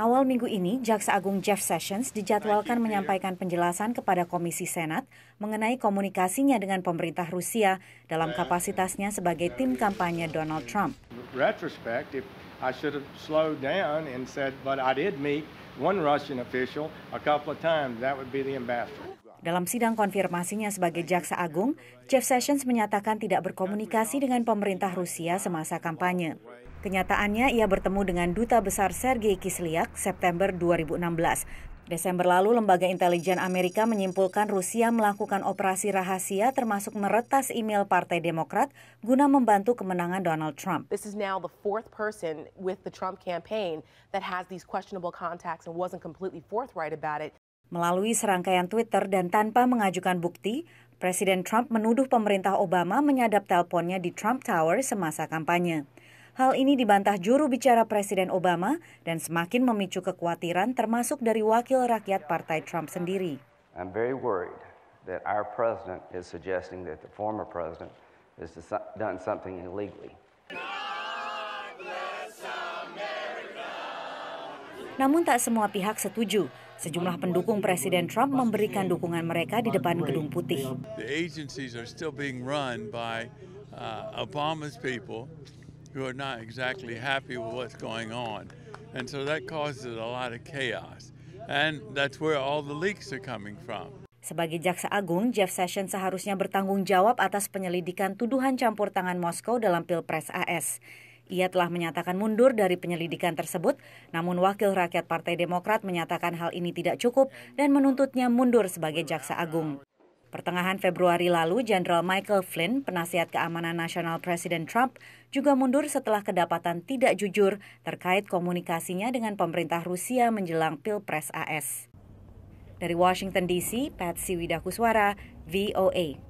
Awal minggu ini, Jaksa Agung Jeff Sessions dijadwalkan menyampaikan penjelasan kepada Komisi Senat mengenai komunikasinya dengan pemerintah Rusia dalam kapasitasnya sebagai tim kampanye Donald Trump. Dalam sidang konfirmasinya sebagai jaksa agung, Jeff Sessions menyatakan tidak berkomunikasi dengan pemerintah Rusia semasa kampanye. Kenyataannya ia bertemu dengan Duta Besar Sergei Kislyak September 2016. Desember lalu, lembaga intelijen Amerika menyimpulkan Rusia melakukan operasi rahasia termasuk meretas email Partai Demokrat guna membantu kemenangan Donald Trump. This is now the fourth person with the Trump campaign that has these questionable contacts and wasn't completely forthright about it. Melalui serangkaian Twitter dan tanpa mengajukan bukti, Presiden Trump menuduh pemerintah Obama menyadap teleponnya di Trump Tower semasa kampanye. Hal ini dibantah juru bicara Presiden Obama dan semakin memicu kekhawatiran termasuk dari wakil rakyat Partai Trump sendiri. I'm very worried that our president is suggesting that the former president has done something illegally. Namun tak semua pihak setuju. Sejumlah pendukung Presiden Trump memberikan dukungan mereka di depan Gedung Putih. The agencies are still being run by uh, Obama's people who are not exactly happy with what's going on. And so that causes a lot of chaos. And that's where all the leaks are coming from. Sebagai jaksa agung, Jeff Sessions seharusnya bertanggung jawab atas penyelidikan tuduhan campur tangan Moskow dalam Pilpres AS. Ia telah menyatakan mundur dari penyelidikan tersebut, namun wakil rakyat Partai Demokrat menyatakan hal ini tidak cukup dan menuntutnya mundur sebagai jaksa agung. Pertengahan Februari lalu, Jenderal Michael Flynn, penasihat keamanan nasional Presiden Trump, juga mundur setelah kedapatan tidak jujur terkait komunikasinya dengan pemerintah Rusia menjelang Pilpres AS. Dari Washington DC, Patsy Widakuswara, VOA.